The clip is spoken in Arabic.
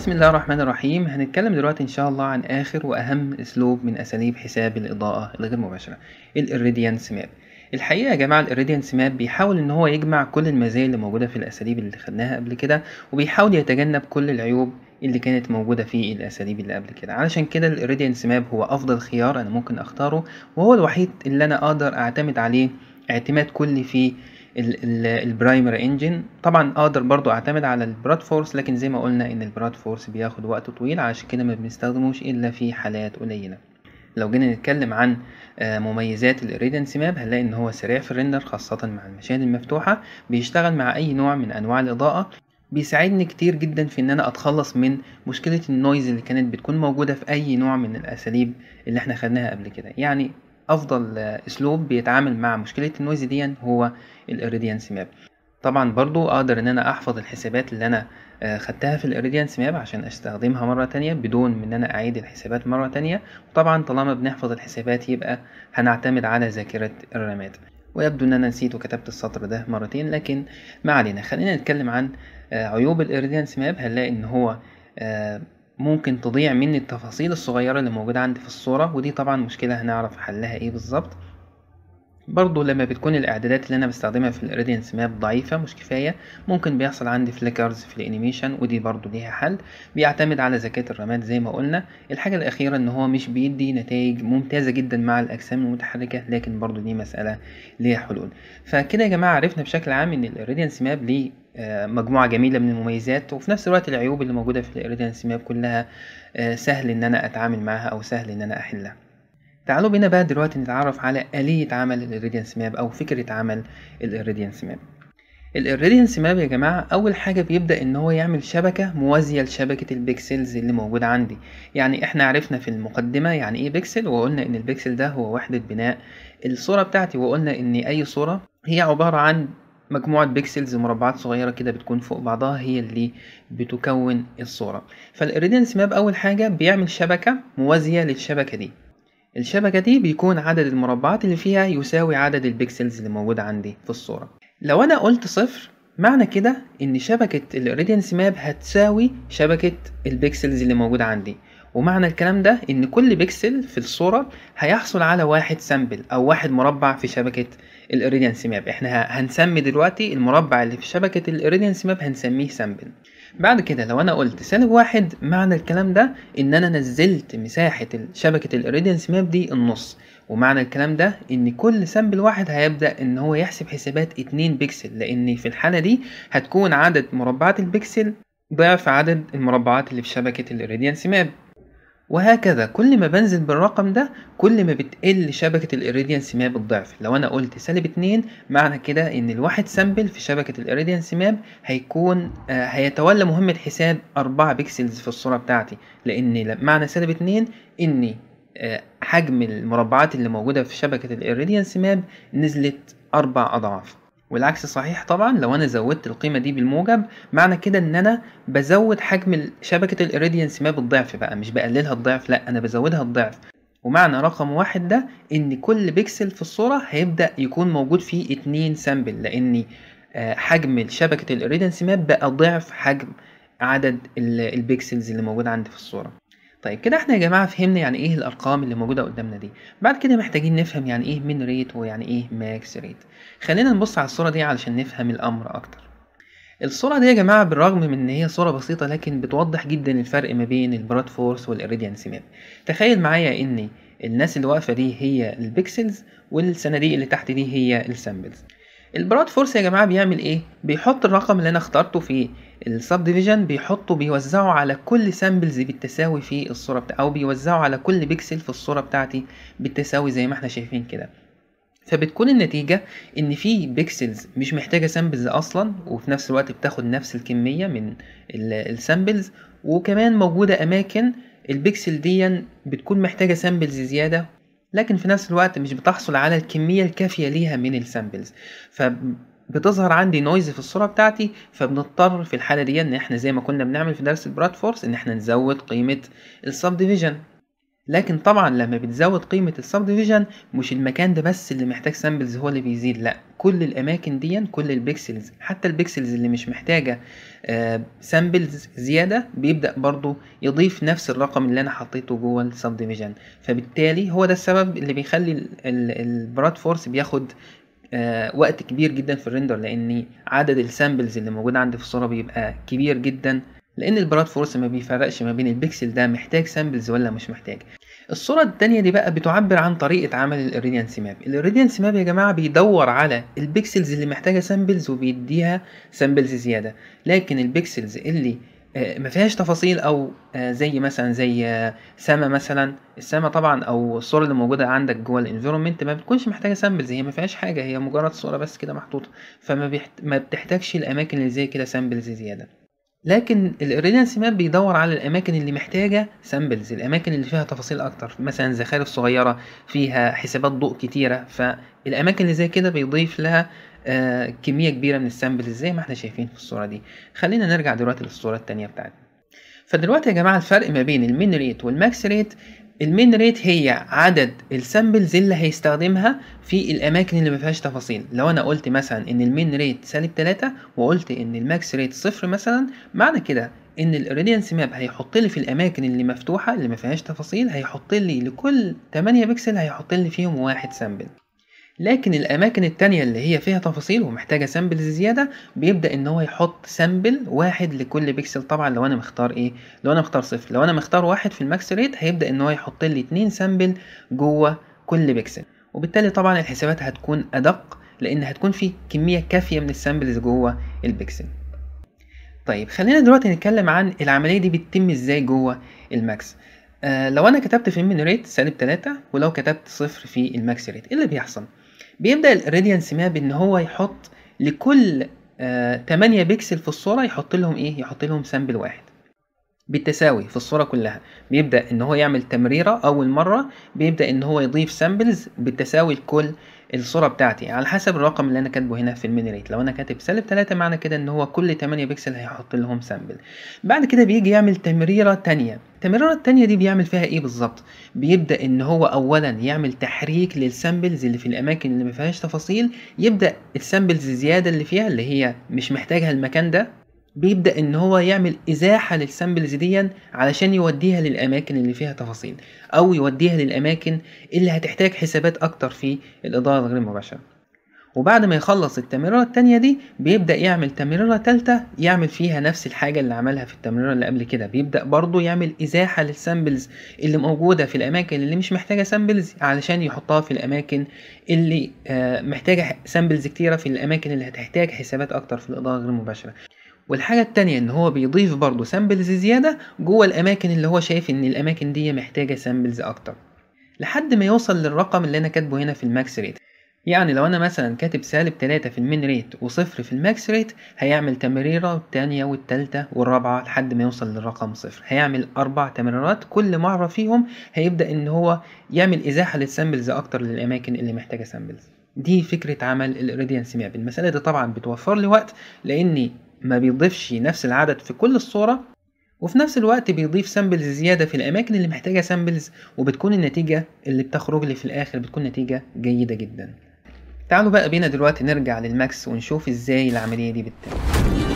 بسم الله الرحمن الرحيم هنتكلم دلوقتي ان شاء الله عن اخر واهم اسلوب من اساليب حساب الاضاءه الغير مباشره الاريديانس ماب الحقيقه يا جماعه الاريديانس ماب بيحاول ان هو يجمع كل المزايا اللي موجوده في الاساليب اللي خدناها قبل كده وبيحاول يتجنب كل العيوب اللي كانت موجودة في الأساليب اللي قبل كده علشان كده الاريديانس ماب هو أفضل خيار أنا ممكن أختاره وهو الوحيد اللي أنا أقدر أعتمد عليه اعتماد كلي في البرايمر انجن طبعا اقدر برضو اعتمد على البراد فورس لكن زي ما قلنا ان البراد فورس بياخد وقت طويل عشان كده ما بنستخدموش الا في حالات قليله لو جينا نتكلم عن آه، مميزات الريدنس ماب هنلاقي ان هو سريع في الريندر خاصه مع المشاهد المفتوحه بيشتغل مع اي نوع من انواع الاضاءه بيساعدني كتير جدا في ان انا اتخلص من مشكله النويز اللي كانت بتكون موجوده في اي نوع من الاساليب اللي احنا خدناها قبل كده يعني افضل اسلوب بيتعامل مع مشكله النويز دي هو الاريديانس ماب طبعا برضو اقدر ان انا احفظ الحسابات اللي انا آه، خدتها في الاريديانس ماب عشان استخدمها مرة تانية بدون ان انا اعيد الحسابات مرة تانية وطبعا طالما بنحفظ الحسابات يبقى هنعتمد على ذاكرة الرامات ويبدو ان انا نسيت وكتبت السطر ده مرتين لكن ما علينا خلينا نتكلم عن آه، عيوب الاريديانس ماب هنلاقي ان هو آه، ممكن تضيع مني التفاصيل الصغيرة اللي موجودة عندي في الصورة ودي طبعا مشكلة هنعرف حلها ايه بالظبط برضو لما بتكون الاعدادات اللي انا بستخدمها في الراديانس ماب ضعيفة مش كفاية ممكن بيحصل عندي فليكرز في الانيميشن ودي برضو ليها حل بيعتمد على ذكاء الرماد زي ما قلنا الحاجة الاخيرة ان هو مش بيدي نتائج ممتازة جدا مع الاجسام المتحركة لكن برضو دي مسألة ليها حلول فكده يا جماعة عرفنا بشكل عام ان الراديانس ماب ليه آه، مجموعة جميلة من المميزات وفي نفس الوقت العيوب اللي موجودة في الإيريديانس ماب كلها آه، سهل إن أنا أتعامل معاها أو سهل إن أنا أحلها تعالوا بينا بقى دلوقتي نتعرف على آلية عمل الإيريديانس ماب أو فكرة عمل الإيريديانس ماب الإيريديانس ماب يا جماعة أول حاجة بيبدأ إن هو يعمل شبكة موازية لشبكة البيكسلز اللي موجودة عندي يعني إحنا عرفنا في المقدمة يعني إيه بيكسل وقلنا إن البيكسل ده هو وحدة بناء الصورة بتاعتي وقلنا إن أي صورة هي عبارة عن مجموعة بيكسلز مربعات صغيرة كده بتكون فوق بعضها هي اللي بتكون الصورة فالإيريدنس ماب أول حاجة بيعمل شبكة موازية للشبكة دي الشبكة دي بيكون عدد المربعات اللي فيها يساوي عدد البيكسلز اللي موجودة عندي في الصورة لو أنا قلت صفر معنى كده إن شبكة الإيريدنس ماب هتساوي شبكة البيكسلز اللي موجودة عندي ومعنى الكلام ده ان كل بيكسل في الصورة هيحصل على واحد سامبل او واحد مربع في شبكة الايريديانس ماب احنا هنسمي دلوقتي المربع اللي في شبكة الايريديانس ماب هنسميه سامبل بعد كده لو انا قلت سالب واحد معنى الكلام ده ان انا نزلت مساحة شبكة الايريديانس ماب دي النص ومعنى الكلام ده ان كل سامبل واحد هيبدأ ان هو يحسب حسابات 2 بكسل لان في الحالة دي هتكون عدد مربعات البكسل ضعف عدد المربعات اللي في شبكة الايريديانس ماب وهكذا كل ما بنزل بالرقم ده كل ما بتقل شبكة الإيريديانس ماب الضعف لو أنا قلت سالب اتنين معنى كده إن الواحد سامبل في شبكة الإيريديانس ماب هيكون آه هيتولى مهمة حساب أربعة بيكسلز في الصورة بتاعتي لأن معنى سالب اتنين إن آه حجم المربعات اللي موجودة في شبكة الإيريديانس ماب نزلت أربع أضعاف والعكس صحيح طبعا لو انا زودت القيمه دي بالموجب معنى كده ان انا بزود حجم شبكه الايريديانس ما بالضعف بقى مش بقللها الضعف لا انا بزودها الضعف ومعنى رقم واحد ده ان كل بيكسل في الصوره هيبدا يكون موجود فيه اتنين سامبل لان آه، حجم شبكه الايريديانس ماب بقى ضعف حجم عدد البيكسلز اللي موجود عندي في الصوره طيب كده احنا يا جماعة فهمنا يعني ايه الارقام اللي موجودة قدامنا دي بعد كده محتاجين نفهم يعني ايه مين ريت ويعني ايه ماكس ريت خلينا نبص على الصورة دي علشان نفهم الامر اكتر الصورة دي يا جماعة بالرغم من ان هي صورة بسيطة لكن بتوضح جدا الفرق ما بين البراد فورس والاريديانس ماب تخيل معايا ان الناس اللي واقفة دي هي البيكسلز والصناديق اللي تحت دي هي السامبلز البراد فورس يا جماعه بيعمل ايه بيحط الرقم اللي انا اخترته في السب ديفيجن بيحطه بيوزعه على كل سامبلز بالتساوي في الصوره بتاعتي او بيوزعه على كل بيكسل في الصوره بتاعتي بالتساوي زي ما احنا شايفين كده فبتكون النتيجة إن في بيكسلز مش محتاجة سامبلز أصلا وفي نفس الوقت بتاخد نفس الكمية من السامبلز وكمان موجودة أماكن البيكسل دي بتكون محتاجة سامبلز زيادة لكن في نفس الوقت مش بتحصل على الكمية الكافية ليها من السامبلز فبتظهر عندي نويز في الصورة بتاعتي فبنضطر في الحالة دي ان احنا زي ما كنا بنعمل في درس البراد فورس ان احنا نزود قيمة السب ديفيجن لكن طبعا لما بتزود قيمة السب ديفيجن مش المكان ده بس اللي محتاج سامبلز هو اللي بيزيد لا كل الأماكن دي كل البيكسلز حتى البيكسلز اللي مش محتاجة سامبلز آه، زيادة بيبدأ برضو يضيف نفس الرقم اللي أنا حطيته جوه السب ديفيجن فبالتالي هو ده السبب اللي بيخلي البراد فورس بياخد آه، وقت كبير جدا في الريندر لأن عدد السامبلز اللي موجودة عندي في الصورة بيبقى كبير جدا لان البراد فورس ما بيفرقش ما بين البكسل ده محتاج سامبلز ولا مش محتاج الصورة التانية دي بقى بتعبر عن طريقة عمل الراديانس ماب الراديانس ماب يا جماعة بيدور على البكسلز اللي محتاجة سامبلز وبيديها سامبلز زيادة لكن البكسلز اللي آه، ما فيهاش تفاصيل او آه، زي مثلا زي آه، سما مثلا السما طبعا او الصوره اللي موجوده عندك جوه الانفيرومنت ما بتكونش محتاجه سامبلز هي ما فيهاش حاجه هي مجرد صوره بس كده محطوطه فما بيحت... ما بتحتاجش الاماكن اللي زي كده سامبلز زياده لكن الريلانس ماب بيدور على الاماكن اللي محتاجه سامبلز الاماكن اللي فيها تفاصيل اكتر مثلا زخارف صغيره فيها حسابات ضوء كتيره فالاماكن اللي زي كده بيضيف لها آه كميه كبيره من السامبلز زي ما احنا شايفين في الصوره دي خلينا نرجع دلوقتي للصوره التانية بتاعتنا فدلوقتي يا جماعه الفرق ما بين المين ريت والماكس ريت المين ريت هي عدد السامبلز اللي هيستخدمها في الاماكن اللي مفيهاش تفاصيل لو انا قلت مثلا ان المين ريت سالب 3 وقلت ان الماكس ريت صفر مثلا معنى كده ان الاريديانس ماب هيحط لي في الاماكن اللي مفتوحه اللي مفيهاش تفاصيل هيحط لي لكل 8 بكسل هيحط لي فيهم واحد سامبل لكن الأماكن التانية اللي هي فيها تفاصيل ومحتاجة سامبلز زيادة بيبدأ إن هو يحط سامبل واحد لكل بيكسل طبعا لو أنا مختار إيه لو أنا مختار صفر لو أنا مختار واحد في الماكس ريت هيبدأ إن هو يحط لي اتنين سامبل جوه كل بيكسل وبالتالي طبعا الحسابات هتكون أدق لأن هتكون في كمية كافية من السامبلز جوه البيكسل طيب خلينا دلوقتي نتكلم عن العملية دي بتتم ازاي جوه الماكس آه، لو انا كتبت في المين ريت سالب 3 ولو كتبت صفر في الماكس ريت ايه اللي بيحصل بيبدا الايريديا ماب بان هو يحط لكل آه 8 بكسل في الصوره يحط لهم ايه يحط لهم سامبل واحد بالتساوي في الصوره كلها بيبدا ان هو يعمل تمريره اول مره بيبدا ان هو يضيف سامبلز بالتساوي لكل الصورة بتاعتي على حسب الرقم اللي انا كاتبه هنا في المينريت لو انا كاتب سالب 3 معنى كده ان هو كل 8 بكسل هيحط لهم سامبل بعد كده بيجي يعمل تمريرة تانية التمريرة التانية دي بيعمل فيها ايه بالظبط بيبدأ ان هو اولا يعمل تحريك للسامبلز اللي في الاماكن اللي ما فيهاش تفاصيل يبدأ السامبلز الزيادة اللي فيها اللي هي مش محتاجها المكان ده بيبدأ إن هو يعمل إزاحة للسامبلز دي علشان يوديها للأماكن اللي فيها تفاصيل أو يوديها للأماكن اللي هتحتاج حسابات أكتر في الاضاءه غير المباشرة وبعد ما يخلص التمريرة التانية دي بيبدأ يعمل تمريرة تالتة يعمل فيها نفس الحاجة اللي عملها في التمريرة اللي قبل كده بيبدأ برضه يعمل إزاحة للسامبلز اللي موجودة في الأماكن اللي مش محتاجة سامبلز علشان يحطها في الأماكن اللي آه، محتاجة سامبلز كتيرة في الأماكن اللي هتحتاج حسابات أكتر في الاضاءه غير المباشرة والحاجة التانية ان هو بيضيف برضو سامبلز زيادة جوه الاماكن اللي هو شايف ان الاماكن دي محتاجة سامبلز اكتر لحد ما يوصل للرقم اللي انا كاتبه هنا في الماكس ريت يعني لو انا مثلا كاتب سالب تلاتة في المين ريت وصفر في الماكس ريت هيعمل تمريرة التانية والتالتة والرابعة لحد ما يوصل للرقم صفر هيعمل اربع تمريرات كل مرة فيهم هيبدأ ان هو يعمل ازاحة للسامبلز اكتر للاماكن اللي محتاجة سامبلز دي فكرة عمل الإريديانس ماب المسألة دي طبعا بتوفر لي وقت لأني ما بيضيفش نفس العدد في كل الصورة وفي نفس الوقت بيضيف سامبلز زيادة في الأماكن اللي محتاجة سامبلز وبتكون النتيجة اللي بتخرج لي في الآخر بتكون نتيجة جيدة جدا تعالوا بقى بينا دلوقتي نرجع للماكس ونشوف ازاي العملية دي بتتم